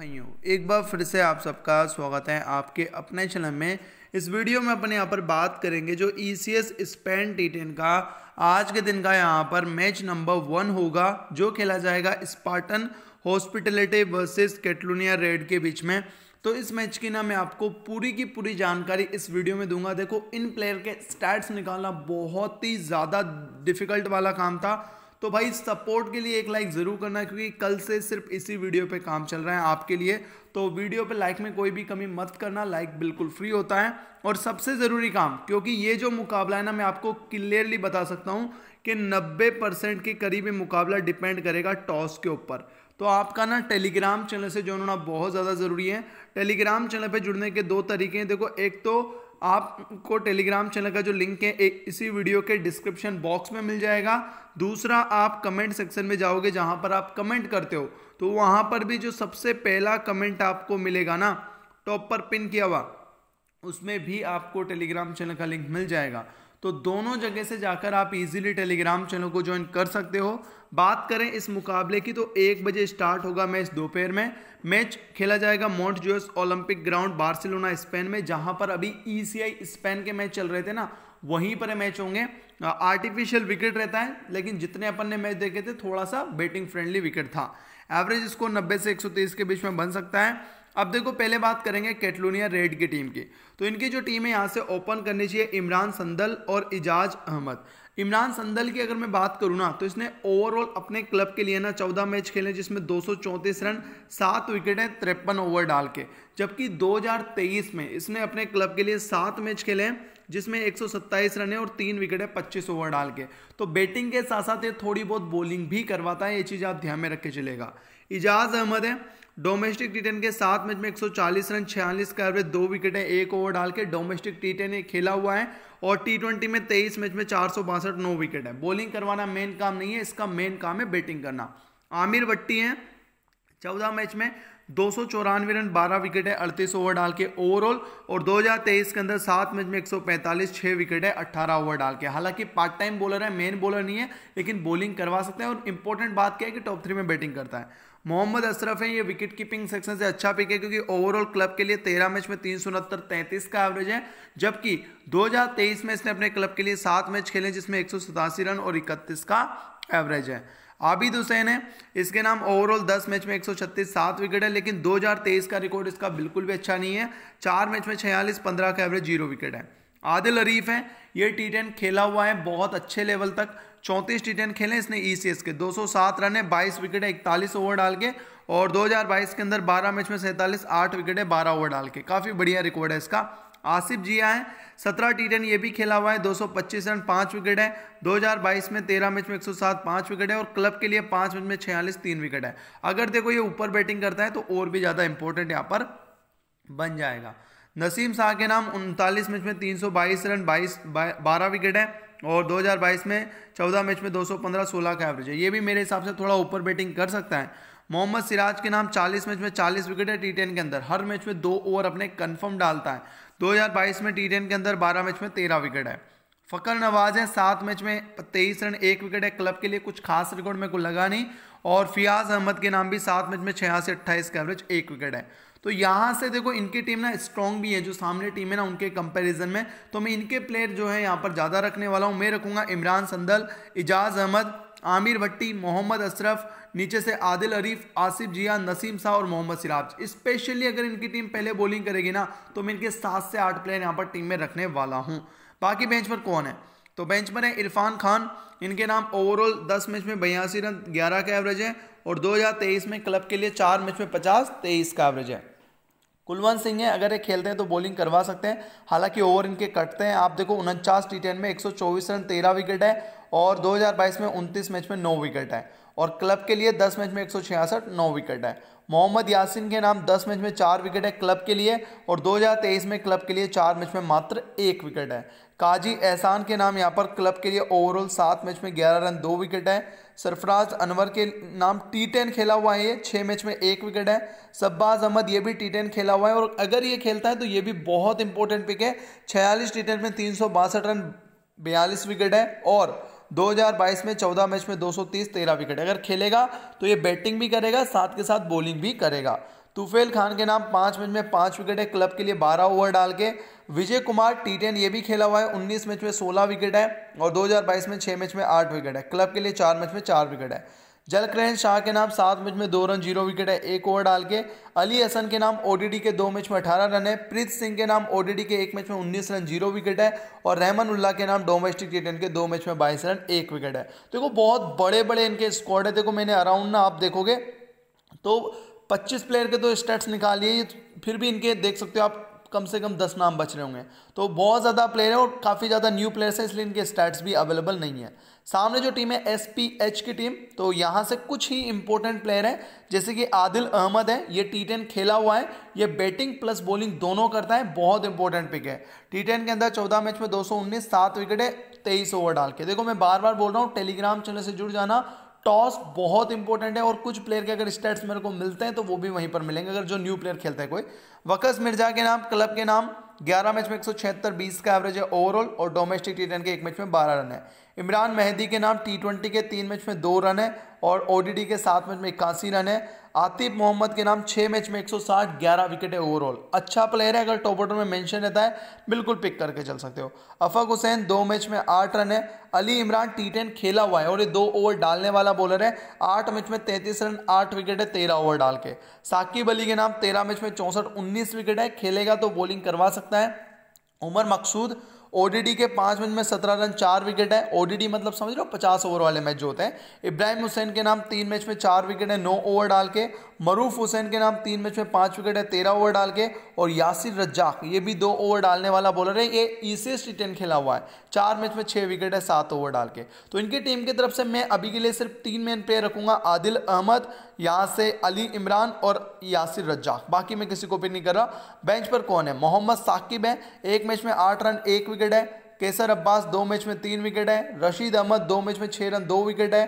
भाइयों एक बार फिर से आप सबका स्वागत है आपके अपने चैनल में इस वीडियो में अपने यहाँ पर बात करेंगे जो E C S Spain T ten का आज के दिन का यहाँ पर मैच नंबर वन होगा जो खेला जाएगा Spartan hospitality versus Catalonia red के बीच में तो इस मैच की ना मैं आपको पूरी की पूरी जानकारी इस वीडियो में दूंगा देखो इन प्लेयर के स्टैट्स निकालना बहुत ही ज़्यादा डिफिकल्ट वाला काम था तो भाई सपोर्ट के लिए एक लाइक ज़रूर करना क्योंकि कल से सिर्फ इसी वीडियो पे काम चल रहा है आपके लिए तो वीडियो पे लाइक में कोई भी कमी मत करना लाइक बिल्कुल फ्री होता है और सबसे ज़रूरी काम क्योंकि ये जो मुकाबला है ना मैं आपको क्लियरली बता सकता हूँ कि नब्बे परसेंट के करीब ये मुकाबला डिपेंड करेगा टॉस के ऊपर तो आपका ना टेलीग्राम चैनल से जुड़ना बहुत ज़्यादा ज़रूरी है टेलीग्राम चैनल पर जुड़ने के दो तरीके हैं देखो एक तो आपको टेलीग्राम चैनल का जो लिंक है एक इसी वीडियो के डिस्क्रिप्शन बॉक्स में मिल जाएगा दूसरा आप कमेंट सेक्शन में जाओगे जहां पर आप कमेंट करते हो तो वहां पर भी जो सबसे पहला कमेंट आपको मिलेगा ना टॉप पर पिन किया हुआ उसमें भी आपको टेलीग्राम चैनल का लिंक मिल जाएगा तो दोनों जगह से जाकर आप इजीली टेलीग्राम चैनल को ज्वाइन कर सकते हो बात करें इस मुकाबले की तो एक बजे स्टार्ट होगा मैच दोपहर में मैच खेला जाएगा Montjuic Olympic ground Barcelona Spain में जहां पर अभी ईसीआई e स्पेन के मैच चल रहे थे ना वहीं पर मैच होंगे आर्टिफिशियल विकेट रहता है लेकिन जितने अपन ने मैच देखे थे थोड़ा सा बैटिंग फ्रेंडली विकेट था एवरेज स्कोर 90 से 130 के बीच में बन सकता है अब देखो पहले बात करेंगे कैटलोनिया रेड की टीम की तो इनकी जो टीम है यहाँ से ओपन करनी चाहिए इमरान संदल और इजाज अहमद इमरान संदल की अगर मैं बात करूँ ना तो इसने ओवरऑल अपने क्लब के लिए ना चौदह मैच खेले जिसमें दो रन सात विकेटें तिरपन ओवर डाल के जबकि 2023 में इसने अपने क्लब के लिए सात मैच खेले हैं जिसमें एक रन है और तीन विकेट है पच्चीस ओवर डाल के तो बैटिंग के साथ साथ ये थोड़ी बहुत बॉलिंग भी करवाता है ये चीज़ आप ध्यान में रख के चलेगा इजाज़ अहमद है डोमेस्टिक टी टेन के सात मैच में 140 रन छियालीस का एवरेज दो विकेट है एक ओवर डाल के डोमेस्टिक टी टेन खेला हुआ है और टी ट्वेंटी में तेईस मैच में चार सौ बासठ नौ विकेट है बॉलिंग करवाना मेन काम नहीं है इसका मेन काम है बैटिंग करना आमिर भट्टी हैं चौदह मैच में दो सौ चौरानवे रन बारह विकेट है अड़तीस ओवर डाल के ओवरऑल और 2023 के अंदर सात मैच में 145 छह विकेट है अट्ठारह ओवर डाल के हालांकि पार्ट टाइम बॉलर है मेन बॉलर नहीं है लेकिन बॉलिंग करवा सकते हैं और इंपॉर्टेंट बात क्या है कि टॉप थ्री में बैटिंग करता है मोहम्मद अशरफ है ये विकेट कीपिंग सेक्शन से अच्छा पिक है क्योंकि ओवरऑल क्लब के लिए तेरह मैच में तीन सौ उनहत्तर तैंतीस का एवरेज है जबकि 2023 में इसने अपने क्लब के लिए सात मैच खेले जिसमें एक रन और इकतीस का एवरेज है आबिद हुसैन है इसके नाम ओवरऑल 10 मैच में 136 सात विकेट है लेकिन 2023 का रिकॉर्ड इसका बिल्कुल भी अच्छा नहीं है चार मैच में छियालीस पंद्रह का एवरेज जीरो विकेट है आदिल अरीफ है ये टी टेन खेला हुआ है बहुत अच्छे लेवल तक चौंतीस टी टेन खेले इसने ई e के 207 रन है 22 विकेट है इकतालीस ओवर डाल के और 2022 के अंदर 12 मैच में सैंतालीस आठ विकेट है 12 ओवर डाल के काफ़ी बढ़िया रिकॉर्ड है इसका आसिफ जिया है सत्रह टी ये भी खेला हुआ है 225 रन पाँच विकेट है 2022 में तेरह मैच में 107 पाँच विकेट है और क्लब के लिए पाँच मैच में छियालीस तीन विकेट है अगर देखो ये ऊपर बैटिंग करता है तो और भी ज़्यादा इंपॉर्टेंट यहाँ पर बन जाएगा नसीम शाह के नाम उनतालीस मैच में 322 रन 22 बारह विकेट है और 2022 में 14 मैच में 215 16 का एवरेज है ये भी मेरे हिसाब से थोड़ा ऊपर बैटिंग कर सकता है मोहम्मद सिराज के नाम 40 मैच में 40 विकेट है टी के अंदर हर मैच में दो ओवर अपने कन्फर्म डालता है 2022 में टी के अंदर 12 मैच में 13 विकेट है फ़कर नवाज है सात मैच में तेईस रन एक विकेट है क्लब के लिए कुछ खास रिकॉर्ड मेरे को लगा नहीं और फियाज अहमद के नाम भी सात मैच में छह से अट्ठाईस का एवरेज एक विकेट है तो यहाँ से देखो इनकी टीम ना स्ट्रॉन्ग भी है जो सामने टीम है ना उनके कंपैरिजन में तो मैं इनके प्लेयर जो है यहाँ पर ज़्यादा रखने वाला हूँ मैं रखूँगा इमरान संदल इजाज़ अहमद आमिर भट्टी मोहम्मद अशरफ नीचे से आदिल अरीफ आसिफ जिया नसीम शाह और मोहम्मद सिराज स्पेशली अगर इनकी टीम पहले बॉलिंग करेगी ना तो मैं इनके सात से आठ प्लेयर यहाँ पर टीम में रखने वाला हूँ बाकी बेंच पर कौन है तो बेंच पर है इरफान खान इनके नाम ओवरऑल 10 मैच में बयासी रन 11 का एवरेज है और 2023 में क्लब के लिए चार मैच में 50 23 का एवरेज है कुलवंत सिंह है अगर ये खेलते हैं तो बॉलिंग करवा सकते हैं हालांकि ओवर इनके कटते हैं आप देखो उनचास टी टेन में चौबीस रन तेरह विकेट है और बाईस में उनतीस मैच में नौ विकेट है और क्लब के लिए 10 मैच में एक सौ विकेट है मोहम्मद यासिन के नाम 10 मैच में चार विकेट है क्लब के लिए और 2023 में क्लब के लिए चार मैच में मात्र एक विकेट है काजी एहसान के नाम यहाँ पर क्लब के लिए ओवरऑल सात मैच में ग्यारह रन दो विकेट है सरफराज अनवर के नाम टी टेन खेला हुआ है ये छः मैच में एक विकेट है सब्बाज अहमद ये भी टी टेन खेला हुआ है और अगर ये खेलता है तो ये भी बहुत इंपॉर्टेंट पिक है छियालीस टी टेन में तीन सौ बासठ रन बयालीस विकेट है और 2022 में 14 मैच में 230 13 विकेट अगर खेलेगा तो ये बैटिंग भी करेगा साथ के साथ बॉलिंग भी करेगा तुफेल खान के नाम पाँच मैच में पाँच विकेट है क्लब के लिए बारह ओवर डाल के विजय कुमार टी टेन ये भी खेला हुआ है 19 मैच में 16 विकेट है और 2022 में 6 मैच में 8 विकेट है क्लब के लिए 4 मैच में 4 विकेट है जलक्रहण शाह के नाम सात मैच में दो रन जीरो विकेट है एक ओवर डाल के अली हसन के नाम ओडीडी के दो मैच में अठारह रन है प्रीत सिंह के नाम ओडीडी के एक मैच में उन्नीस रन जीरो विकेट है और रहमन उल्ला के नाम डोमेस्टिक टी के दो मैच में बाईस रन एक विकेट है तो देखो बहुत बड़े बड़े इनके स्क्वाड है देखो मैंने अराउंड ना आप देखोगे तो पच्चीस प्लेयर के तो स्टेट्स निकालिए फिर भी इनके देख सकते हो आप कम से कम दस नाम बच रहे होंगे तो बहुत ज़्यादा प्लेयर है और काफ़ी ज़्यादा न्यू प्लेयर्स हैं इसलिए इनके स्टैट्स भी अवेलेबल नहीं है सामने जो टीम है एस पी एच की टीम तो यहाँ से कुछ ही इंपॉर्टेंट प्लेयर हैं जैसे कि आदिल अहमद है ये टी टेन खेला हुआ है ये बैटिंग प्लस बॉलिंग दोनों करता है बहुत इंपॉर्टेंट पिक है टी टेन के अंदर चौदह मैच में दो सौ उन्नीस सात विकेट है तेईस ओवर डाल के देखो मैं बार बार बोल रहा हूँ टेलीग्राम चैनल से जुड़ जाना टॉस बहुत इंपॉर्टेंट है और कुछ प्लेयर के अगर स्टैट्स मेरे को मिलते हैं तो वो भी वहीं पर मिलेंगे अगर जो न्यू प्लेयर खेलते हैं कोई वकस मिर्जा के नाम क्लब के नाम 11 मैच में एक सौ का एवरेज है ओवरऑल और डोमेस्टिक टी के एक मैच में 12 रन है इमरान मेहदी के नाम टी के तीन मैच में दो रन है और ओ के सात मैच में इक्यासी रन है आतिफ मोहम्मद के नाम छः मैच में 160 ग्यारह विकेट है ओवरऑल अच्छा प्लेयर है अगर टॉप ऑर्डर में मेंशन रहता है बिल्कुल पिक करके चल सकते हो अफक हुसैन दो मैच में आठ रन है अली इमरान टी टेन खेला हुआ है और ये दो ओवर डालने वाला बॉलर है आठ मैच में तैंतीस रन आठ विकेट है तेरह ओवर डाल के साकिब अली के नाम तेरह मैच में चौंसठ 19 विकेट है खेलेगा तो बॉलिंग करवा सकता है उमर मकसूद ओडीडी के पांच मैच में सत्रह रन चार विकेट है ओडीडी मतलब समझ लो पचास ओवर वाले मैच जो होते हैं इब्राहिम हुसैन के नाम तीन मैच में चार विकेट है नौ ओवर डाल के मरूफ हुसैन के नाम तीन मैच में पांच विकेट है तेरह ओवर डाल के और यासिर रज्जाक ये भी दो ओवर डालने वाला बॉलर है ये ईसीएस टी टेन खेला हुआ है चार मैच में छह विकेट है सात ओवर डाल के तो इनकी टीम की तरफ से मैं अभी के लिए सिर्फ तीन मैन प्लेयर रखूंगा आदिल अहमद यहाँ से अली इमरान और यासिर रज्जाक बाकी मैं किसी को भी नहीं कर रहा बेंच पर कौन है मोहम्मद साकिब है एक मैच में आठ रन एक विकेट है केसर अब्बास दो मैच में तीन विकेट है रशीद अहमद दो मैच में छः रन दो विकेट है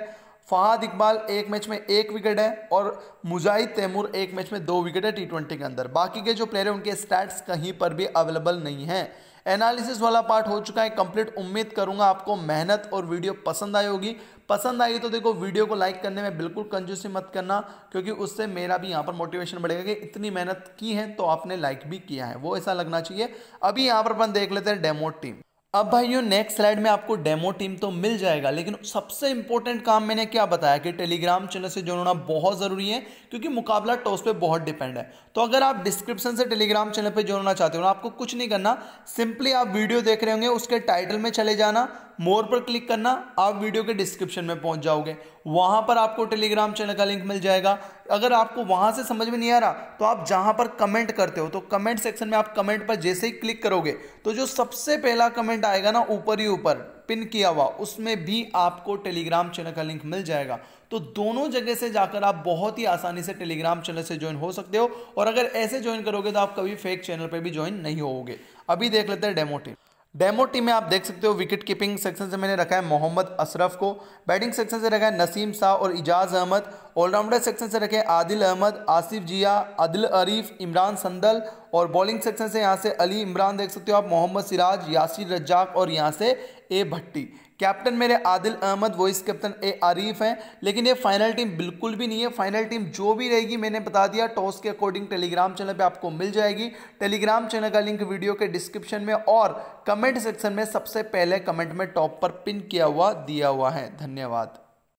फहाद इकबाल एक मैच में एक विकेट है और मुजाहिद तैमूर एक मैच में दो विकेट है टी ट्वेंटी के अंदर बाकी के जो प्लेयर हैं उनके स्टैट्स कहीं पर भी अवेलेबल नहीं हैं एनालिसिस वाला पार्ट हो चुका है कंप्लीट उम्मीद करूंगा आपको मेहनत और वीडियो पसंद आई होगी पसंद आई तो देखो वीडियो को लाइक करने में बिल्कुल कंजूसी मत करना क्योंकि उससे मेरा भी यहाँ पर मोटिवेशन बढ़ेगा कि इतनी मेहनत की है तो आपने लाइक भी किया है वो ऐसा लगना चाहिए अभी यहाँ पर अपन देख लेते हैं डेमो टीम अब भाइयों नेक्स्ट स्लाइड में आपको डेमो टीम तो मिल जाएगा लेकिन सबसे इंपॉर्टेंट काम मैंने क्या बताया कि टेलीग्राम चैनल से जुड़ना बहुत ज़रूरी है क्योंकि मुकाबला टॉस पे बहुत डिपेंड है तो अगर आप डिस्क्रिप्शन से टेलीग्राम चैनल पर ज्वाइन होना चाहते हो आपको कुछ नहीं करना सिंपली आप वीडियो देख रहे होंगे उसके टाइटल में चले जाना मोर पर क्लिक करना आप वीडियो के डिस्क्रिप्शन में पहुंच जाओगे वहां पर आपको टेलीग्राम चैनल का लिंक मिल जाएगा अगर आपको वहां से समझ में नहीं आ रहा तो आप जहां पर कमेंट करते हो तो कमेंट सेक्शन में आप कमेंट पर जैसे ही क्लिक करोगे तो जो सबसे पहला कमेंट आएगा ना ऊपर ही ऊपर पिन किया हुआ उसमें भी आपको टेलीग्राम चैनल का लिंक मिल जाएगा तो दोनों जगह से जाकर आप बहुत ही आसानी से टेलीग्राम चैनल से ज्वाइन हो सकते हो और अगर ऐसे ज्वाइन करोगे तो आप कभी फेक चैनल पर भी ज्वाइन नहीं होोगे अभी देख लेते हैं डेमो टीम डेमो टीम में आप देख सकते हो विकेट कीपिंग सेक्शन से मैंने रखा है मोहम्मद अशरफ को बैटिंग सेक्शन से रखा है नसीम शाह और इजाज़ अहमद ऑलराउंडर सेक्शन से रखे आदिल अहमद आसिफ जिया अदिल अरीफ इमरान संदल और बॉलिंग सेक्शन से यहाँ से अली इमरान देख सकते हो आप मोहम्मद सिराज यासिर रज्जाक और यहाँ से ए भट्टी कैप्टन मेरे Adil Ahmed vice captain A Arif हैं लेकिन ये फाइनल टीम बिल्कुल भी नहीं है फाइनल टीम जो भी रहेगी मैंने बता दिया टॉस के अकॉर्डिंग टेलीग्राम चैनल पर आपको मिल जाएगी टेलीग्राम चैनल का लिंक वीडियो के डिस्क्रिप्शन में और कमेंट सेक्शन में सबसे पहले कमेंट में टॉप पर पिन किया हुआ दिया हुआ है धन्यवाद